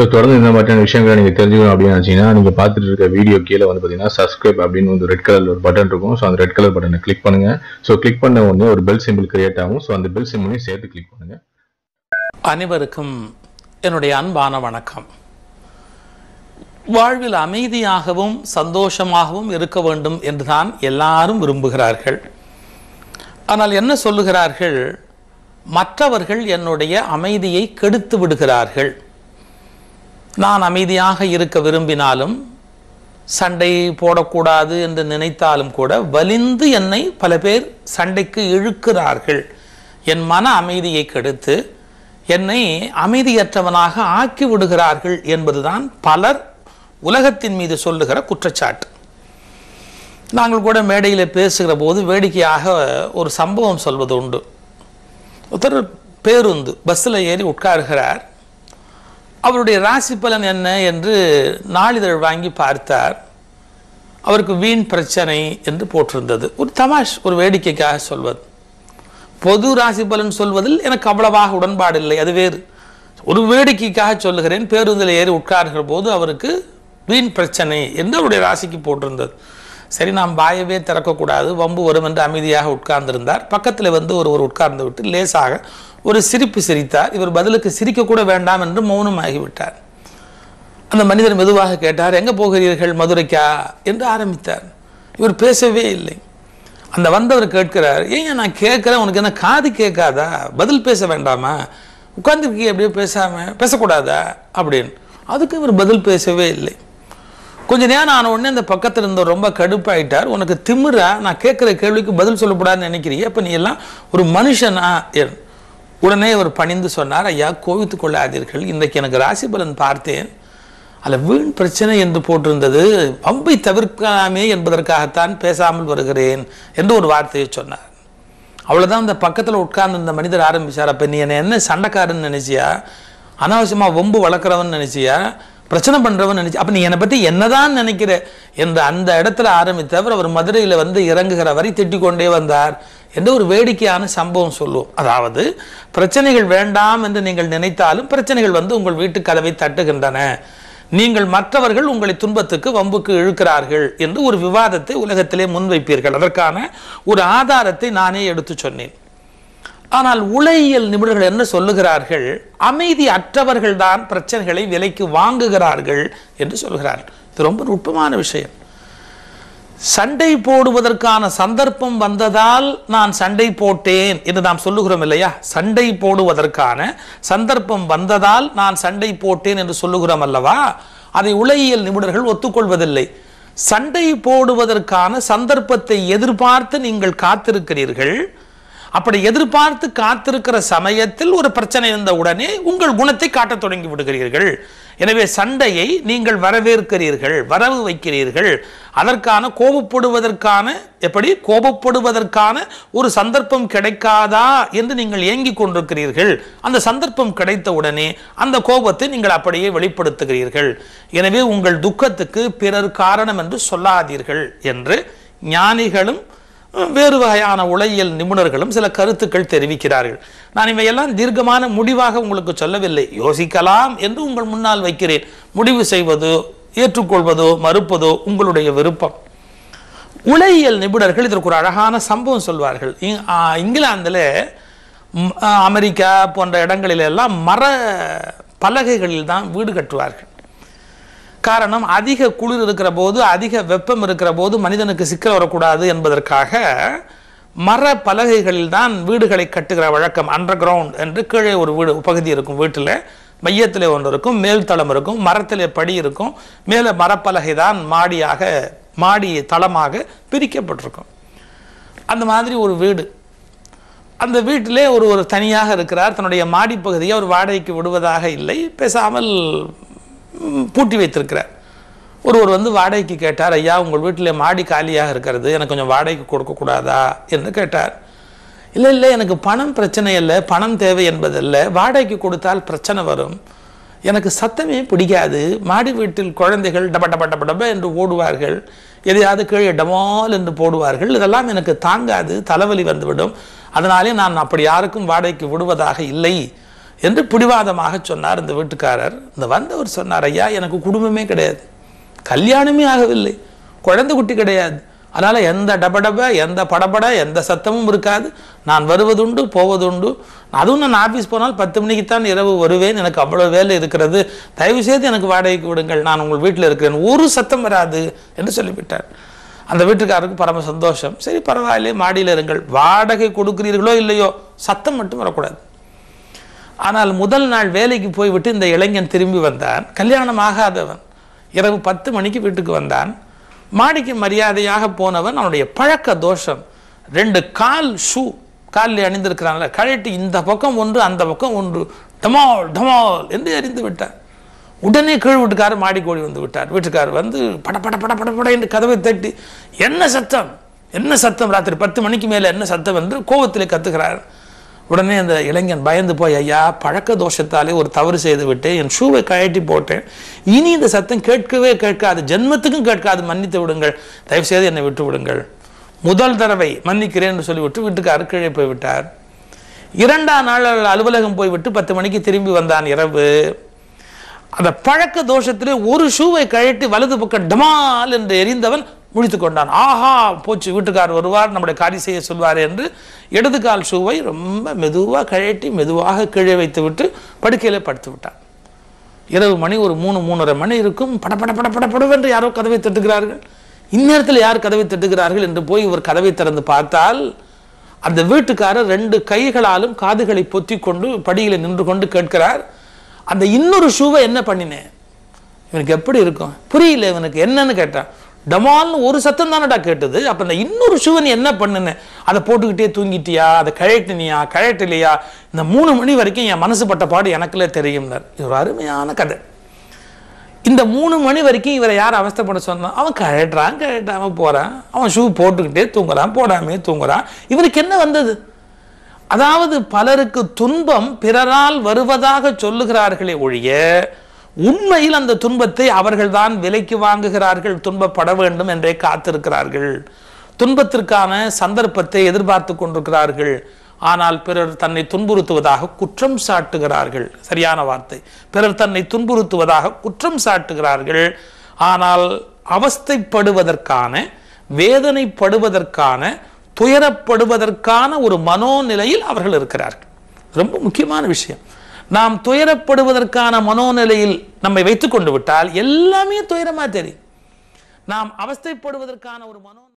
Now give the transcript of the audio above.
so தொடர்ந்து இந்த மாதிரியான விஷயங்களை நீங்கள் தெரிஞ்சுக்கணும் அப்படின்னு நினச்சிங்கன்னா நீங்கள் பார்த்துட்டு இருக்க வீடியோ கீழே வந்து பார்த்தீங்கன்னா சப்ஸ்கிரைப் அப்படின்னு வந்து ரெட் கலர் ஒரு பட்டன் இருக்கும் ஸோ அந்த ரெட் கலர் பட்டனை கிளிக் பண்ணுங்கள் ஸோ கிளிக் பண்ண உடனே ஒரு பெல் சிம்பிள் கிரியேட் ஆகும் ஸோ அந்த பெல் சிம்பிளையும் சேர்த்து கிளிக் பண்ணுங்கள் அனைவருக்கும் என்னுடைய அன்பான வணக்கம் வாழ்வில் அமைதியாகவும் சந்தோஷமாகவும் இருக்க வேண்டும் என்றுதான் எல்லாரும் விரும்புகிறார்கள் ஆனால் என்ன சொல்லுகிறார்கள் மற்றவர்கள் என்னுடைய அமைதியை கெடுத்து விடுகிறார்கள் நான் அமைதியாக இருக்க விரும்பினாலும் சண்டை போடக்கூடாது என்று நினைத்தாலும் கூட வலிந்து என்னை பல பேர் சண்டைக்கு இழுக்கிறார்கள் என் மன அமைதியை கெடுத்து என்னை அமைதியற்றவனாக ஆக்கி விடுகிறார்கள் என்பதுதான் பலர் உலகத்தின் மீது சொல்லுகிற குற்றச்சாட்டு நாங்கள் கூட மேடையில் பேசுகிற போது வேடிக்கையாக ஒரு சம்பவம் சொல்வது உண்டு ஒருத்தர் பேருந்து பஸ்ஸில் ஏறி உட்காருகிறார் அவருடைய ராசி பலன் என்ன என்று நாளிதழ் வாங்கி பார்த்தார் அவருக்கு வீண் பிரச்சனை என்று போட்டிருந்தது ஒரு தமாஷ் ஒரு வேடிக்கைக்காக சொல்வது பொது ராசி பலன் சொல்வதில் எனக்கு அவ்வளவாக உடன்பாடு இல்லை அது வேறு ஒரு வேடிக்கைக்காக சொல்லுகிறேன் பேருந்தில் ஏறி உட்கார்கிற போது அவருக்கு வீண் பிரச்சனை என்று அவருடைய ராசிக்கு போட்டிருந்தது சரி நாம் வாயவே திறக்கக்கூடாது வம்பு வரும் என்று அமைதியாக உட்கார்ந்திருந்தார் பக்கத்தில் வந்து ஒருவர் உட்கார்ந்து விட்டு லேசாக ஒரு சிரிப்பு சிரித்தார் இவர் பதிலுக்கு சிரிக்கக்கூட வேண்டாம் என்று மௌனமாகிவிட்டார் அந்த மனிதர் மெதுவாக கேட்டார் எங்கே போகிறீர்கள் மதுரைக்கா என்று ஆரம்பித்தார் இவர் பேசவே இல்லை அந்த வந்தவர் கேட்கிறார் ஏன் நான் கேட்குறேன் உனக்கு என்ன காது கேட்காதா பதில் பேச வேண்டாமா உட்காந்துருக்கீங்க அப்படியே பேசாமல் பேசக்கூடாதா அப்படின்னு அதுக்கு இவர் பதில் பேசவே இல்லை கொஞ்ச நேரம் ஆன உடனே இந்த பக்கத்தில் இருந்த ரொம்ப கடுப்பாயிட்டார் உனக்கு திமிரா நான் கேட்குற கேள்விக்கு பதில் சொல்லப்படாதுன்னு நினைக்கிறீங்க அப்போ நீ எல்லாம் ஒரு மனுஷனா உடனே இவர் பணிந்து சொன்னார் ஐயா கோவித்து கொள்ளாதீர்கள் இன்றைக்கு எனக்கு ராசி பலன் பார்த்தேன் அதில் வீண் பிரச்சனை என்று போட்டிருந்தது பம்பை தவிர்க்கலாமே என்பதற்காகத்தான் பேசாமல் வருகிறேன் என்று ஒரு வார்த்தையை சொன்னார் அவ்வளோதான் அந்த பக்கத்தில் உட்கார்ந்து இந்த மனிதர் ஆரம்பித்தார் அப்போ நீ என்னை என்ன சண்டைக்காரன்னு நினச்சியா அனாவசியமாக வம்பு வளர்க்குறவன்னு நினச்சியா பிரச்சனை பண்ணுறவன் நினச்சி அப்போ நீ என்னை பற்றி என்னதான் நினைக்கிற என்று அந்த இடத்துல ஆரம்பித்தவர் அவர் மதுரையில் வந்து இறங்குகிற வரை திட்டிக்கொண்டே வந்தார் என்ற ஒரு வேடிக்கையான சம்பவம் சொல்லுவோம் அதாவது பிரச்சனைகள் வேண்டாம் என்று நீங்கள் நினைத்தாலும் பிரச்சனைகள் வந்து உங்கள் வீட்டு கதவை தட்டுகின்றன நீங்கள் மற்றவர்கள் உங்களை துன்பத்துக்கு வம்புக்கு இழுக்கிறார்கள் என்று ஒரு விவாதத்தை உலகத்திலே முன்வைப்பீர்கள் அதற்கான ஒரு ஆதாரத்தை நானே எடுத்து சொன்னேன் ஆனால் உளவியல் நிபுணர்கள் என்ன சொல்லுகிறார்கள் அமைதி அற்றவர்கள் தான் பிரச்சனைகளை விலைக்கு வாங்குகிறார்கள் என்று சொல்கிறார்கள் இது ரொம்ப நுட்பமான விஷயம் சண்டை போடுவதற்கான சந்தர்ப்பம் வந்ததால் நான் சண்டை போட்டேன் என்று நாம் சொல்லுகிறோம் இல்லையா சண்டை போடுவதற்கான சந்தர்ப்பம் வந்ததால் நான் சண்டை போட்டேன் என்று சொல்லுகிறோம் அல்லவா அதை உளவியல் நிபுணர்கள் ஒத்துக்கொள்வதில்லை சண்டை போடுவதற்கான சந்தர்ப்பத்தை எதிர்பார்த்து நீங்கள் காத்திருக்கிறீர்கள் அப்படி எதிர்பார்த்து காத்திருக்கிற சமயத்தில் ஒரு பிரச்சனை இருந்த உடனே உங்கள் குணத்தை காட்டத் தொடங்கி விடுகிறீர்கள் எனவே சண்டையை நீங்கள் வரவேற்கிறீர்கள் வரவு வைக்கிறீர்கள் அதற்கான கோபப்படுவதற்கான எப்படி கோபப்படுவதற்கான ஒரு சந்தர்ப்பம் கிடைக்காதா என்று நீங்கள் ஏங்கிக் கொண்டிருக்கிறீர்கள் அந்த சந்தர்ப்பம் கிடைத்த உடனே அந்த கோபத்தை நீங்கள் அப்படியே வெளிப்படுத்துகிறீர்கள் எனவே உங்கள் துக்கத்துக்கு பிறர் காரணம் என்று சொல்லாதீர்கள் என்று ஞானிகளும் வேறு வகையான உளவியல் நிபுணர்களும் சில கருத்துக்கள் தெரிவிக்கிறார்கள் நான் இவையெல்லாம் தீர்க்கமான முடிவாக உங்களுக்கு சொல்லவில்லை யோசிக்கலாம் என்று உங்கள் முன்னால் வைக்கிறேன் முடிவு செய்வதோ ஏற்றுக்கொள்வதோ மறுப்பதோ உங்களுடைய விருப்பம் உளவியல் நிபுணர்கள் இதற்கு ஒரு அழகான சம்பவம் சொல்வார்கள் இங்கிலாந்தில் அமெரிக்கா போன்ற இடங்களிலெல்லாம் மர பலகைகளில் தான் வீடு கட்டுவார்கள் காரணம் அதிக குளிர் இருக்கிற போது அதிக வெப்பம் இருக்கிற போது மனிதனுக்கு சிக்கல் வரக்கூடாது என்பதற்காக மர பலகைகளில் தான் வீடுகளை கட்டுகிற வழக்கம் அண்டர் கிரவுண்ட் என்று கீழே ஒரு வீடு பகுதி இருக்கும் வீட்டில் மையத்தில் ஒன்று இருக்கும் மேல் தளம் இருக்கும் மரத்தில் படி இருக்கும் மேலே மரப்பலகை தான் மாடியாக மாடி தளமாக பிரிக்கப்பட்டிருக்கும் அந்த மாதிரி ஒரு வீடு அந்த வீட்டிலே ஒரு ஒரு தனியாக இருக்கிறார் தன்னுடைய மாடி பகுதியை அவர் வாடகைக்கு விடுவதாக இல்லை பேசாமல் பூட்டி வைத்திருக்கிறார் ஒருவர் வந்து வாடகைக்கு கேட்டார் ஐயா உங்கள் வீட்டில் மாடி காலியாக இருக்கிறது எனக்கு கொஞ்சம் வாடகைக்கு கொடுக்கக்கூடாதா என்று கேட்டார் இல்லை இல்லை எனக்கு பணம் பிரச்சனை இல்லை பணம் தேவை என்பதில்லை வாடகைக்கு கொடுத்தால் பிரச்சனை வரும் எனக்கு சத்தமே பிடிக்காது மாடி வீட்டில் குழந்தைகள் டப டப டப டப என்று ஓடுவார்கள் எதையாவது கீழே டமால் என்று போடுவார்கள் இதெல்லாம் எனக்கு தாங்காது தலைவலி வந்துவிடும் அதனாலே நான் அப்படி யாருக்கும் வாடகைக்கு விடுவதாக இல்லை என்று பிடிவாதமாக சொன்னார் இந்த வீட்டுக்காரர் இந்த வந்தவர் சொன்னார் ஐயா எனக்கு குடும்பமே கிடையாது கல்யாணமே ஆகவில்லை குழந்தை குட்டி கிடையாது அதனால் எந்த டபடப எந்த படபட எந்த சத்தமும் இருக்காது நான் வருவதுண்டு போவதுண்டு அதுவும் நான் ஆஃபீஸ் போனால் பத்து மணிக்கு தான் இரவு வருவேன் எனக்கு அவ்வளோ வேலை இருக்கிறது தயவு செய்து எனக்கு வாடகைக்கு விடுங்கள் நான் உங்கள் வீட்டில் இருக்கிறேன் ஒரு சத்தம் வராது என்று சொல்லிவிட்டார் அந்த வீட்டுக்காரருக்கு பரம சந்தோஷம் சரி பரவாயில்லையே மாடியில் இருங்கள் வாடகை கொடுக்குறீர்களோ இல்லையோ சத்தம் மட்டும் வரக்கூடாது ஆனால் முதல் நாள் வேலைக்கு போய்விட்டு இந்த இளைஞன் திரும்பி வந்தான் கல்யாணம் ஆகாதவன் இரவு பத்து மணிக்கு வீட்டுக்கு வந்தான் மாடிக்கு மரியாதையாக போனவன் அவனுடைய பழக்க தோஷம் ரெண்டு கால் ஷூ காலில் அணிந்திருக்கிறான்ல கழட்டி இந்த பக்கம் ஒன்று அந்த பக்கம் ஒன்று டமால் டமால் என்று எறிந்து விட்டான் உடனே கீழ் வீட்டுக்காரர் மாடி கோடி வந்து விட்டார் வீட்டுக்காரர் வந்து பட பட பட பட பட என்று கதவை தட்டி என்ன சத்தம் என்ன சத்தம் ராத்திரி பத்து மணிக்கு மேலே என்ன சத்தம் என்று கோபத்தில் கத்துக்கிறார் உடனே அந்த இளைஞன் பயந்து போய் ஐயா பழக்க தோஷத்தாலே ஒரு தவறு செய்து விட்டு என் ஷூவை கழட்டி போட்டேன் இனி இந்த சத்தம் கேட்கவே கேட்காது ஜென்மத்துக்கும் கேட்காது மன்னித்து விடுங்கள் தயவுசெய்து என்னை விட்டு விடுங்கள் முதல் தடவை மன்னிக்கிறேன் என்று சொல்லிவிட்டு வீட்டுக்கு கீழே போய்விட்டார் இரண்டாம் நாள் அலுவலகம் போய்விட்டு பத்து மணிக்கு திரும்பி வந்தான் இரவு அந்த பழக்க தோஷத்திலே ஒரு ஷூவை கழட்டி வலது பக்கம் டமால் என்று எரிந்தவன் முடித்து கொண்டான் ஆஹா போச்சு வீட்டுக்கார் வருவார் நம்முடைய காரி செய்ய சொல்வார் என்று இடது கால் ஷூவை ரொம்ப மெதுவாக கழட்டி மெதுவாக கீழே வைத்து விட்டு படுக்கையில் படுத்து விட்டான் இரவு மணி ஒரு மூணு மூணரை மணி இருக்கும் பட பட பட பட யாரோ கதவை தட்டுகிறார்கள் இந்நேரத்தில் யார் கதவை தட்டுகிறார்கள் என்று போய் இவர் கதவை திறந்து பார்த்தால் அந்த வீட்டுக்காரர் ரெண்டு கைகளாலும் காதுகளை பொத்தி கொண்டு படியில் நின்று கொண்டு கேட்கிறார் அந்த இன்னொரு ஷூவை என்ன பண்ணினேன் இவனுக்கு எப்படி இருக்கும் புரியல இவனுக்கு என்னன்னு கேட்டான் டமால்னு ஒரு சத்தம் தானடா கேட்டது அப்போ இந்த இன்னொரு சிவன் என்ன பண்ணுன்னு அதை போட்டுக்கிட்டே தூங்கிட்டியா அதை கழட்டினியா கழட்டலையா இந்த மூணு மணி வரைக்கும் என் மனசு பட்ட பாடு எனக்குள்ளே தெரியும்னார் இது ஒரு அருமையான கதை இந்த மூணு மணி வரைக்கும் இவரை யார் அவஸ்தை பண்ண சொன்னா அவன் கழட்டுறான் கழட்டாமல் போகிறான் அவன் ஷூ போட்டுக்கிட்டே தூங்குறான் போடாமே தூங்குறான் இவருக்கு என்ன வந்தது அதாவது பலருக்கு துன்பம் பிறரால் வருவதாக சொல்லுகிறார்களே ஒழிய உண்மையில் அந்த துன்பத்தை அவர்கள்தான் விலைக்கு வாங்குகிறார்கள் துன்பப்பட வேண்டும் என்றே காத்திருக்கிறார்கள் துன்பத்திற்கான சந்தர்ப்பத்தை எதிர்பார்த்து கொண்டிருக்கிறார்கள் ஆனால் பிறர் தன்னை துன்புறுத்துவதாக குற்றம் சாட்டுகிறார்கள் சரியான வார்த்தை பிறர் தன்னை துன்புறுத்துவதாக குற்றம் சாட்டுகிறார்கள் ஆனால் அவஸ்தைப்படுவதற்கான வேதனைப்படுவதற்கான துயரப்படுவதற்கான ஒரு மனோநிலையில் அவர்கள் இருக்கிறார்கள் ரொம்ப முக்கியமான விஷயம் நாம் துயரப்படுவதற்கான மனோநிலையில் நம்மை வைத்துக் கொண்டு விட்டால் எல்லாமே துயரமாக தெரியும் நாம் அவஸ்தைப்படுவதற்கான ஒரு மனோ